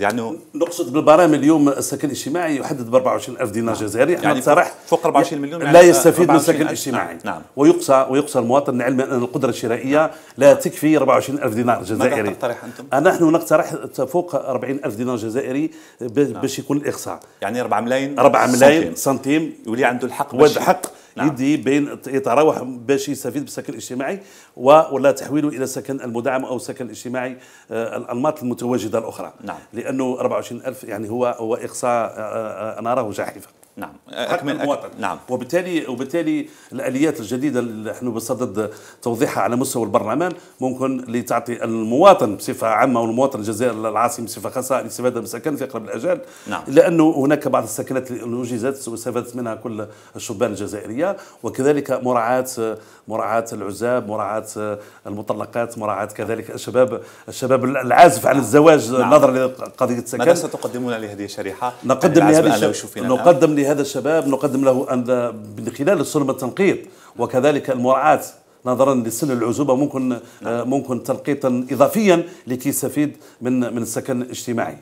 يعني نقصد بالبرامج اليوم السكن الاجتماعي يحدد ب 24000 دينار نعم. جزائري يعني صراحه فوق 24 مليون يعني لا يستفيد من السكن الاجتماعي نعم. نعم. ويقصى ويقصى المواطن علما ان القدره الشرائيه نعم. لا تكفي 24000 دينار جزائري ماذا تقترح انتم؟ نحن نقترح فوق 40000 دينار جزائري نعم. باش نعم. يكون الاقصاء يعني 4 ملايين 4 ملايين سنتيم يولي عنده الحق باش الحق نعم. يدي بين يتراوح باش يستفيد بالسكن الاجتماعي ولا تحويله الى سكن المدعم او سكن الاجتماعي الانماط آه، المتواجده الاخرى نعم. لانه 24000 يعني هو هو اقصاء آه، آه، انا اراه جاحفه نعم أكمل المواطن أكمل. نعم وبالتالي وبالتالي الاليات الجديده اللي نحن بصدد توضيحها على مستوى البرلمان ممكن لتعطي المواطن بصفه عامه والمواطن الجزائري العاصمه بصفه خاصه الاستفاده يعني من السكن في اقرب الاجال نعم. لانه هناك بعض السكنات اللي انجزت واستفادت منها كل الشبان الجزائريه وكذلك مراعاه مراعاه العزاب مراعاه المطلقات مراعاه كذلك الشباب الشباب العازف عن الزواج نعم. نظرا لقضيه السكن ماذا ستقدمون لهذه الشريحه؟ نقدم لهذه نقدم لهذا الشباب الشباب نقدم له أن من خلال السلم التنقيط وكذلك المراعاة نظرا لسن العزوبه ممكن آه، ممكن تنقيطا اضافيا لكي يستفيد من من السكن الاجتماعي